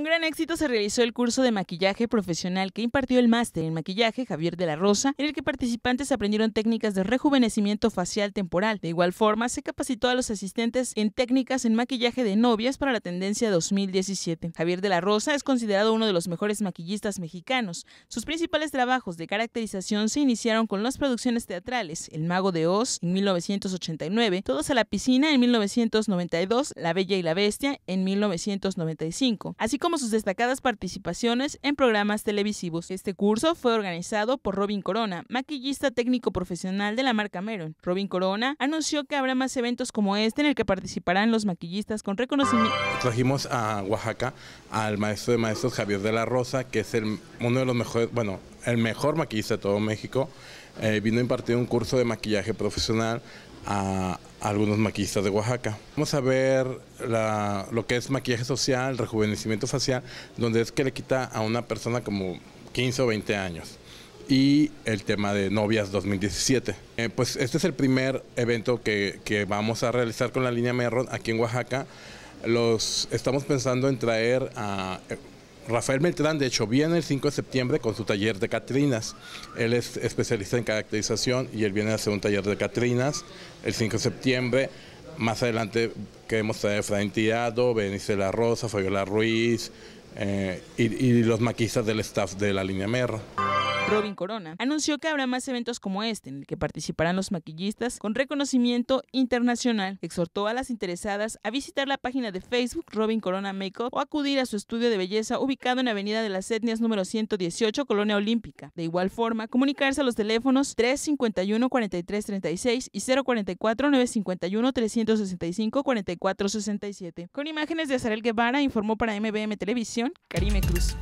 Con gran éxito se realizó el curso de maquillaje profesional que impartió el máster en maquillaje Javier de la Rosa, en el que participantes aprendieron técnicas de rejuvenecimiento facial temporal. De igual forma, se capacitó a los asistentes en técnicas en maquillaje de novias para la tendencia 2017. Javier de la Rosa es considerado uno de los mejores maquillistas mexicanos. Sus principales trabajos de caracterización se iniciaron con las producciones teatrales El Mago de Oz en 1989, Todos a la Piscina en 1992, La Bella y la Bestia en 1995, así como sus destacadas participaciones en programas televisivos. Este curso fue organizado por Robin Corona, maquillista técnico profesional de la marca Meron. Robin Corona anunció que habrá más eventos como este en el que participarán los maquillistas con reconocimiento. Trajimos a Oaxaca al maestro de maestros Javier de la Rosa, que es el, uno de los mejores, bueno, el mejor maquillista de todo México. Eh, vino a impartir un curso de maquillaje profesional, a, algunos maquillistas de Oaxaca. Vamos a ver lo que es maquillaje social, rejuvenecimiento facial, donde es que le quita a una persona como 15 o 20 años y el tema de novias 2017. Eh, pues este es el primer evento que, que, vamos a realizar con la línea Merron aquí en Oaxaca. Los estamos pensando en traer a eh, Rafael Meltrán, de hecho, viene el 5 de septiembre con su taller de Catrinas. Él es especialista en caracterización y él viene a hacer un taller de Catrinas el 5 de septiembre. Más adelante queremos traer a Efraín Tirado, Benice La Rosa, Fabiola Ruiz eh, y, y los maquistas del staff de la línea Merra. Robin Corona, anunció que habrá más eventos como este, en el que participarán los maquillistas con reconocimiento internacional. Exhortó a las interesadas a visitar la página de Facebook Robin Corona Makeup o acudir a su estudio de belleza ubicado en Avenida de las Etnias número 118, Colonia Olímpica. De igual forma, comunicarse a los teléfonos 351-4336 y 044-951-365-4467. Con imágenes de Azarel Guevara, informó para MBM Televisión, Karime Cruz.